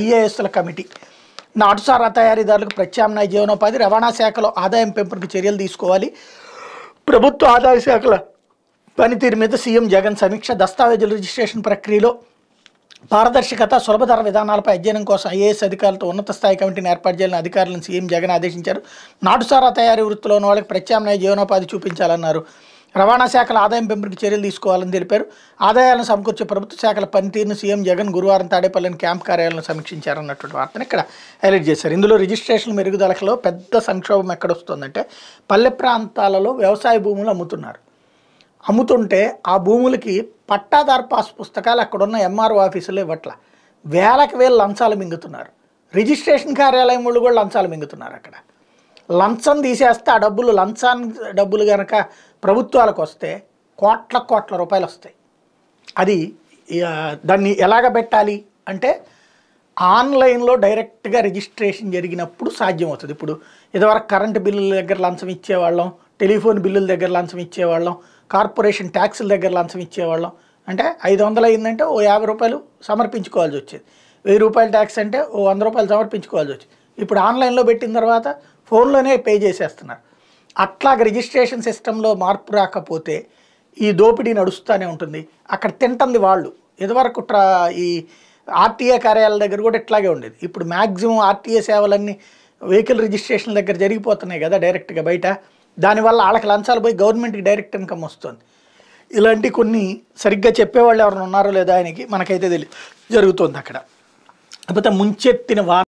ఐఏఎస్ల committee నాటుసారా తయారీదారులకు ప్రత్యామ్నాయ జీవనోపాధి రవాణా శాఖలో ఆదాయం పెంపునకు చర్యలు తీసుకోవాలి ప్రభుత్వ ఆదాయ శాఖల పనితీరు మీద సీఎం జగన్ సమీక్ష దస్తావేజుల రిజిస్ట్రేషన్ ప్రక్రియలో పారదర్శకత సులభతర విధానాలపై అధ్యయనం కోసం ఐఏఎస్ అధికారులతో ఉన్నత స్థాయి కమిటీని ఏర్పాటు చేయాలని అధికారులను సీఎం జగన్ ఆదేశించారు నాటుసారా తయారీ వృత్తిలో ఉన్న వాళ్ళకి ప్రత్యామ్నాయ జీవనోపాధి చూపించాలన్నారు రవాణా శాఖల ఆదాయం పెంపునకు చర్యలు తీసుకోవాలని తెలిపారు ఆదాయాలను సమకూర్చే ప్రభుత్వ శాఖల పనితీరును సీఎం జగన్ గురువారం తాడేపల్లిని క్యాంప్ కార్యాలయంలో సమీక్షించారన్నటువంటి వార్తను ఇక్కడ హైలైట్ చేశారు ఇందులో రిజిస్ట్రేషన్ మెరుగుదలలో పెద్ద సంక్షోభం ఎక్కడొస్తుందంటే పల్లె ప్రాంతాలలో వ్యవసాయ భూములు అమ్ముతున్నారు అమ్ముతుంటే ఆ భూములకి పట్టాదార్ పాస్ పుస్తకాలు అక్కడున్న ఎంఆర్ఓ ఆఫీసులు ఇవ్వట్ల వేలకు వేలు లంచాలు మింగుతున్నారు రిజిస్ట్రేషన్ కార్యాలయం వాళ్ళు కూడా లంచాలు మింగుతున్నారు అక్కడ లంచం తీసేస్తే ఆ డబ్బులు లంచాన్ని డబ్బులు కనుక ప్రభుత్వాలకు వస్తే కోట్ల కోట్ల రూపాయలు వస్తాయి అది దాన్ని ఎలాగ పెట్టాలి అంటే ఆన్లైన్లో డైరెక్ట్గా రిజిస్ట్రేషన్ జరిగినప్పుడు సాధ్యం అవుతుంది ఇప్పుడు ఇదివరకు కరెంటు బిల్లుల దగ్గర లంచం ఇచ్చేవాళ్ళం టెలిఫోన్ బిల్లుల దగ్గర లంచం ఇచ్చేవాళ్ళం కార్పొరేషన్ ట్యాక్సుల దగ్గర లంచం ఇచ్చేవాళ్ళం అంటే ఐదు వందలు అయిందంటే ఓ యాభై రూపాయలు సమర్పించుకోవాల్సి వచ్చేది వెయ్యి రూపాయల ట్యాక్స్ అంటే ఓ వంద రూపాయలు సమర్పించుకోవాల్సి వచ్చేది ఇప్పుడు ఆన్లైన్లో పెట్టిన తర్వాత ఫోన్లోనే పే చేసేస్తున్నారు అట్లాగ రిజిస్ట్రేషన్ సిస్టంలో మార్పు రాకపోతే ఈ దోపిడీ నడుస్తూనే ఉంటుంది అక్కడ తింటుంది వాళ్ళు ఇదివరకు ట్రా ఈ ఆర్టీఏ కార్యాలయాల దగ్గర కూడా ఇట్లాగే ఉండేది ఇప్పుడు మ్యాక్సిమం ఆర్టీఏ సేవలన్నీ వెహికల్ రిజిస్ట్రేషన్ దగ్గర జరిగిపోతున్నాయి కదా డైరెక్ట్గా బయట దానివల్ల వాళ్ళకి లంచాలు పోయి గవర్నమెంట్కి డైరెక్ట్ ఇన్కమ్ వస్తుంది ఇలాంటి కొన్ని సరిగ్గా చెప్పేవాళ్ళు ఎవరైనా ఉన్నారో లేదో ఆయనకి మనకైతే తెలియదు జరుగుతుంది అక్కడ లేకపోతే ముంచెత్తిన వాన